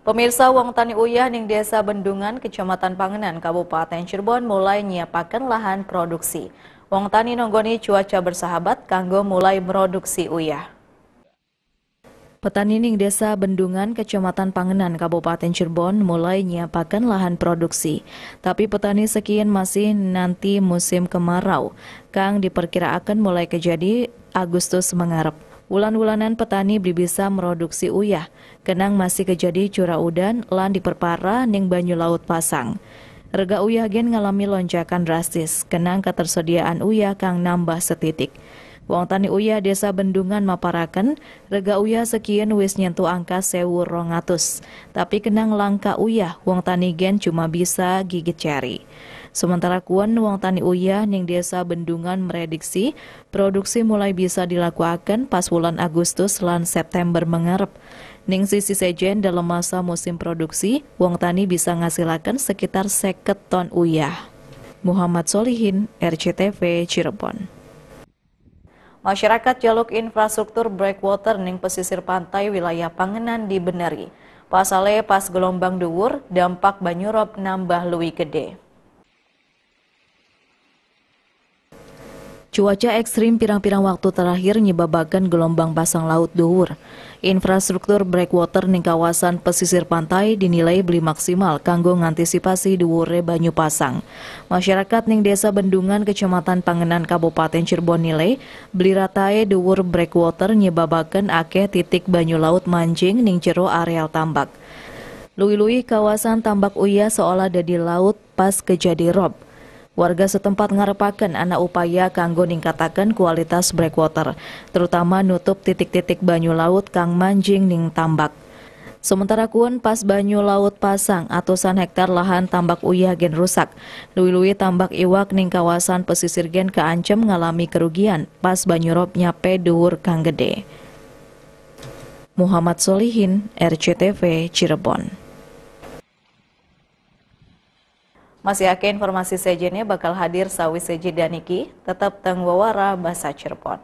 Pemirsa Wong Tani Uyah ning Desa Bendungan, Kecamatan Pangenan, Kabupaten Cirebon mulai nyiapakan lahan produksi. Wong Tani nonggoni cuaca bersahabat kanggo mulai produksi uyah. Petani ning Desa Bendungan, Kecamatan Pangenan, Kabupaten Cirebon mulai nyiapakan lahan produksi. Tapi petani sekian masih nanti musim kemarau. Kang diperkirakan mulai kejadi Agustus mengarep. Wulan-wulanan petani beli bisa meroduksi uyah. Kenang masih kejadi curah udan, lan diperparah ning banyu laut pasang. Rega uyah gen ngalami lonjakan drastis, kenang ketersediaan uyah kang nambah setitik. Wong tani uyah desa Bendungan Maparaken, rega uyah sekian wis nyentuh angka sewu rongatus. Tapi kenang langka uyah, wong tani gen cuma bisa gigit cari. Sementara Kuan Wong Tani Uya Ning Desa Bendungan merediksi produksi mulai bisa dilakukan pas bulan Agustus lan September mengarep. Ning sisi sejen dalam masa musim produksi, Wong Tani bisa ngasilakan sekitar seket ton uyah. Muhammad Solihin, RCTV, Cirebon. Masyarakat jaluk infrastruktur breakwater ning pesisir pantai wilayah Pangenan dibeneri. Pasale pas gelombang dhuwur, dampak banyurop nambah luwi gede. Cuaca ekstrim pirang-pirang waktu terakhir nyebabakan gelombang pasang laut duhur. Infrastruktur breakwater di kawasan pesisir pantai dinilai beli maksimal kanggo ngantisipasi duhure banyu pasang. Masyarakat ning desa Bendungan Kecamatan Pangenan Kabupaten Cirebon nilai beli ratae duhur breakwater nyebabakan akeh titik banyu laut mancing ning jero areal tambak. Lui-lui kawasan tambak uya seolah dadi laut pas kejadi rob warga setempat ngarepaken anak upaya kanggo ningkataken kualitas breakwater, terutama nutup titik-titik banyu laut kang manjing ning tambak. Sementara kuen pas banyu laut pasang atusan hektar lahan tambak uyah gen rusak. Lui-lui tambak iwak ning kawasan pesisir gen keancem ngalami kerugian pas banyu rob nyape duur kang gede. Muhammad Solihin, RCTV, Cirebon. Masih yakin informasi sejennya bakal hadir Sawi Seji Daniki, tetap Tengwawara Bahasa Cirebon.